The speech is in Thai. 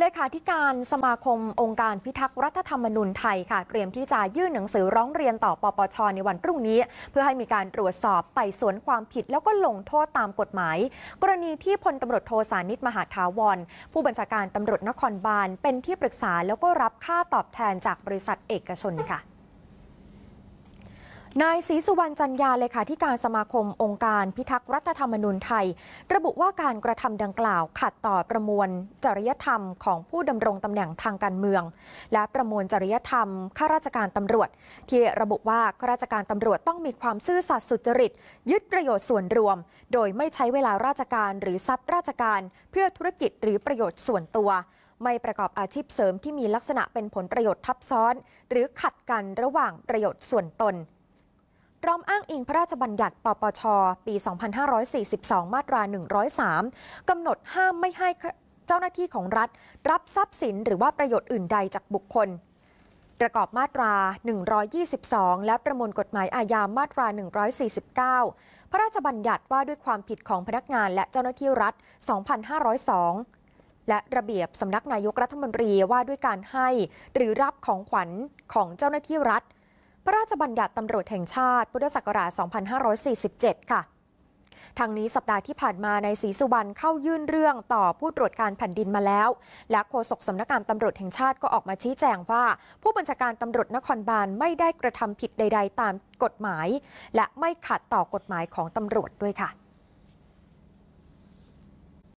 เลขาธิการสมาคมองค์การพิทักษ์รัฐธรรมนูญไทยค่ะ เตรียมที่จะยื่นหนังสือร้องเรียนต่อปปชในวันพรุ่งนี้ เพื่อให้มีการตรวจสอบไต่สวนความผิด แล้วก็ลงโทษตามกฎหมาย กรณีที่พลตำรวจโทสานิตมหาทาวร ผู้บัญชาการตำรวจนครบาลเป็นที่ปรึกษาแล้วก็รับค่าตอบแทนจากบริษัทเอกชนค่ะนายศรีสุวรรณจันยาเลขาธิการสมาคม องค์การ พิทักษ์รัฐธรรมนูญไทย ระบุว่าการกระทำดังกล่าวขัดต่อประมวลจริยธรรมของผู้ดำรงตำแหน่งทางการเมือง และประมวลจริยธรรมข้าราชการตำรวจที่ระบุว่าข้าราชการตำรวจต้องมีความซื่อสัตย์สุจริตยึดประโยชน์ส่วนรวม โดยไม่ใช้เวลาราชการหรือทรัพย์ราชการ เพื่อธุรกิจหรือประโยชน์ส่วนตัว ไม่ประกอบอาชีพเสริมที่มีลักษณะเป็นผลประโยชน์ทับซ้อน หรือขัดกันระหว่างประโยชน์ส่วนตนพร้อมอ้างอิงพระราชบัญญัติ ปปชปี 2542 มาตรา 103 กำหนดห้ามไม่ให้เจ้าหน้าที่ของรัฐ รับทรัพย์สินหรือว่าประโยชน์อื่นใดจากบุคคล ประกอบมาตรา 122 และประมวลกฎหมายอาญา มาตรา 149 พระราชบัญญัติว่าด้วยความผิดของพนักงานและเจ้าหน้าที่รัฐ 2502 และระเบียบสำนักนายกรัฐมนตรี ว่าด้วยการให้หรือรับของขวัญของเจ้าหน้าที่รัฐพระราชบัญญัติตำรวจแห่งชาติพุทธศักราช 2547 ค่ะ ทางนี้สัปดาห์ที่ผ่านมาในศรีสุวรรณเข้ายื่นเรื่องต่อผู้ตรวจการแผ่นดินมาแล้ว และโฆษกสำนักงานตำรวจแห่งชาติก็ออกมาชี้แจงว่า ผู้บัญชาการตำรวจนครบาลไม่ได้กระทำผิดใดๆตามกฎหมาย และไม่ขัดต่อกฎหมายของตำรวจด้วยค่ะ